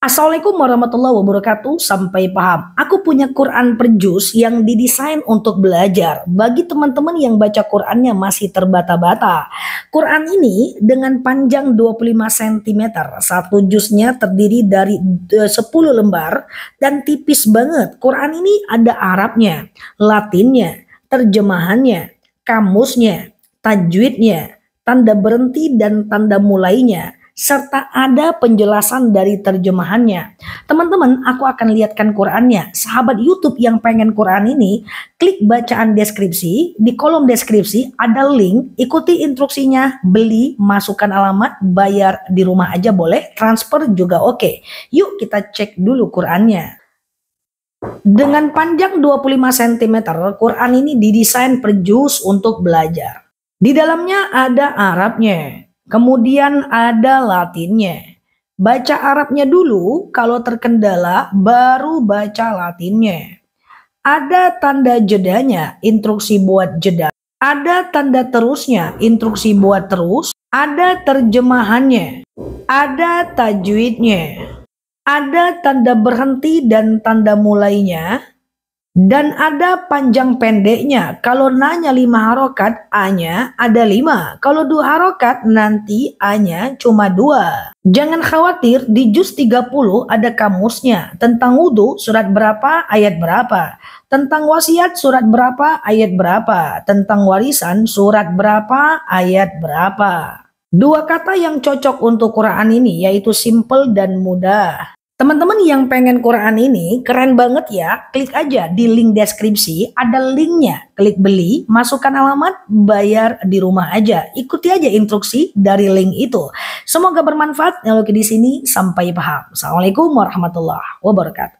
Assalamualaikum warahmatullahi wabarakatuh. Sampai paham. Aku punya Quran perjus yang didesain untuk belajar bagi teman-teman yang baca Qurannya masih terbata-bata. Quran ini dengan panjang 25 cm, satu jusnya terdiri dari 10 eh, lembar dan tipis banget. Quran ini ada Arabnya, Latinnya, terjemahannya, kamusnya, tajwidnya, tanda berhenti dan tanda mulainya serta ada penjelasan dari terjemahannya. Teman-teman, aku akan lihatkan Qurannya. Sahabat YouTube yang pengen Quran ini, klik bacaan deskripsi. Di kolom deskripsi ada link, ikuti instruksinya, beli, masukkan alamat, bayar di rumah aja boleh, transfer juga oke. Okay. Yuk kita cek dulu Qurannya. Dengan panjang 25 cm, Quran ini didesain per untuk belajar. Di dalamnya ada Arabnya, Kemudian ada Latinnya. Baca Arabnya dulu, kalau terkendala baru baca Latinnya. Ada tanda jedanya, instruksi buat jeda. Ada tanda terusnya, instruksi buat terus. Ada terjemahannya, ada tajwidnya. Ada tanda berhenti dan tanda mulainya, dan ada panjang pendeknya. Kalau nanya lima harokat, A-nya ada lima. Kalau dua harokat, nanti A-nya cuma dua. Jangan khawatir, di Juz 30 ada kamusnya. Tentang wudhu, surat berapa, ayat berapa. Tentang wasiat, surat berapa, ayat berapa. Tentang warisan, surat berapa, ayat berapa. Dua kata yang cocok untuk Quran ini yaitu simple dan mudah. Teman-teman yang pengen Quran ini keren banget ya. Klik aja di link deskripsi, ada linknya. Klik beli, masukkan alamat, bayar di rumah aja. Ikuti aja instruksi dari link itu. Semoga bermanfaat. Kalau di sini sampai paham. Assalamualaikum warahmatullahi wabarakatuh.